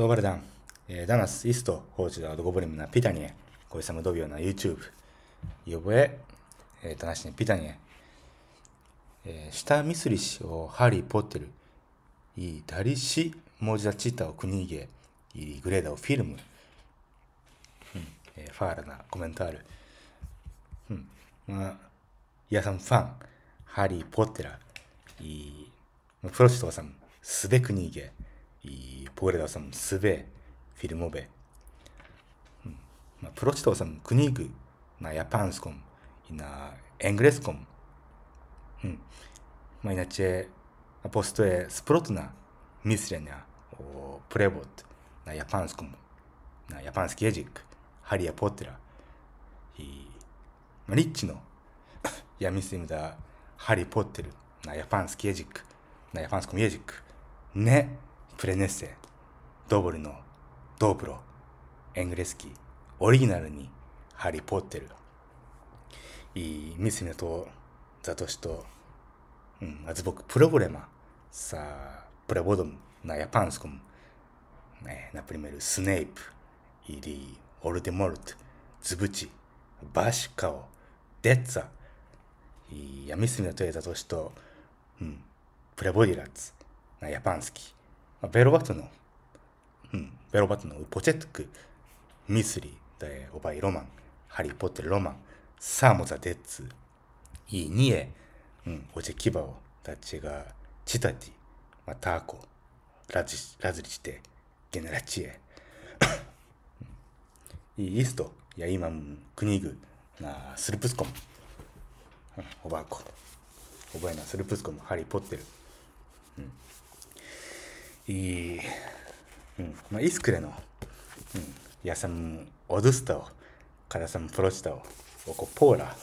ノーバルダン、えー、ダナス、イスト、ホーチダードゴブリムナ、ピタニエ、コイサムドビオナ、YouTube、ヨブエ、えー、ダナシネ、ピタニエ、えー、下ミスリシをハリー・ポッテル、イダリシ、モジダチタをクニーゲ、イグレーダをフィルム、うんえー、ファーラなコメントある。うん。まあ、ヤサムファン、ハリー・ポッテラ、イプロシトワサム、スベクニーゲ、이보그레다섬스베필모베음프로치토섬그니그나야판스콤이나앵그레스콤음마이나체아포스토에스프로트나미스레냐오프레보트나야판스콤나야판스키예직하리야포트라이리치노야미스입니다하리포테르나야판스키예직나야판스콤예직네プレネッセ、ドーブルのドーブロ、エングレスキー、オリジナルにハリー・ポッテル、いいミスミとザトシと、うん、あず僕、プログレマ、さあ、プレボドム、なヤパンスコム、ね、なプリメル、スネイプ、イリー、オルデモルト、ズブチ、バシカオ、デッツァ、いやミスミのトヨタとしと、うん、プレボディラッツ、なヤパンスキー、ベロバトの、うん、ベロバトのポチェック、ミスリ、でオバイロマン、ハリー・ポッテルロマン、サーモザ・デッツ、イ・ニエ、うん、オジェ・キバオ、たちが、チタティ、まあ、ターコ、ラズラズリチテ、ゲネラチエ、イ・イスト、ヤイマン、クニグ、なスルプスコム、うん、オバコ、オバイナ、スルプスコム、ハリー・ポッテル、i, no iskre no ja sam odustao kada sam pročitao oko pola,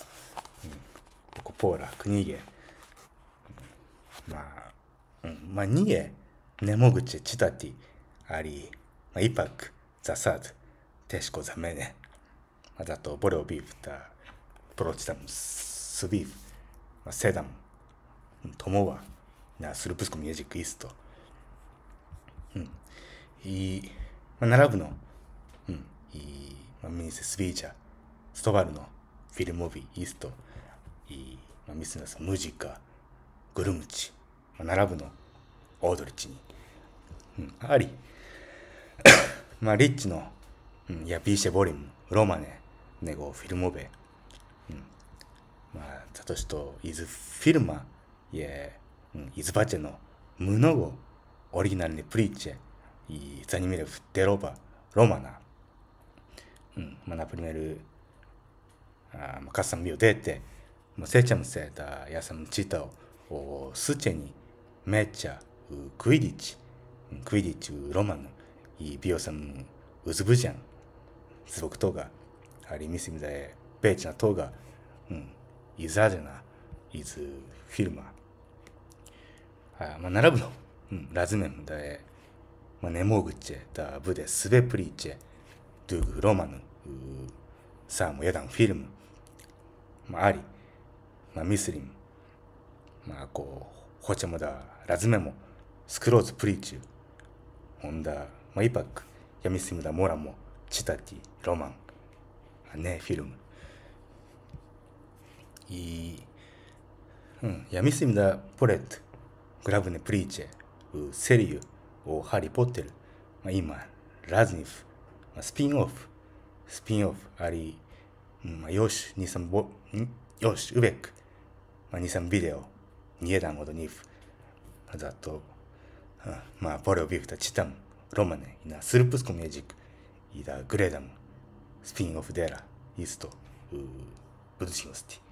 oko pola knjige. Ma, ma nije nemoguće čitati, ali ma ipak za sad teško za mene. A zato volio bih da pročitam svih sedam tomova na srpskom jeziku isto. うん、いい、まあ、並ぶの、うん、いい、まあ、ミス・スビーチャー、ストバルのフィルモビー、イースト、いい、まあ、ミスナス、ムジカ、グルムチ、まあ、並ぶの、オードリッチに、うん、あり、まあ、リッチの、うん、ヤピーシェ・ボリム、ロマネ、ネゴ、フィルモベ、うん、まあ、サトシとイズ・フィルマ、イエ、うん、イズ・バチェの、ムノゴ、オリジナルのプリッチェ、ザニメルフ、デロバ、ロマナ、うナプリメル、あカッサムビオデ出て、セチャムセーター、ヤサムチタオ、おスチェニ、メッチャ、クイディチ、クイディッチ、ロマナ、イビオサム、ウズブジャン、スボクトガ、アリミスミザエ、ペチナトガ、イザジェナ、イズフィルマ。あまあ、並ラズメムダエ、まネモグチェ、ダブデ、スベプリチェ、ドゥグロマヌ、サーモヤダンフィルム、まアリ、まミスリム、まあ、こうホチェムダ、ラズメモ、スクローズプリチュ、ホンダ、マイパック、ヤミスリムダ、モラモ、チタティ、ロマン、まあ、ネフィルム。いうん、ヤミスリムダ、ポレット、グラブネプリチェ、セリュ、ハリー・ポッテル、まあ、今、ラズニフ、まあ、スピンオフ、スピンオフ、あり、まあ、ヨシュ、ニサンボ、んヨシュ、ウベック、まあ、ニサンビデオ、ニエダンゴドニフ、ザト、と、まあ、ボレオビフタ、チタン、ロマネ、イナ、スルプスコミュージック、イダ、グレダム、スピンオフデラ、イスト、ブルシンゴスティ。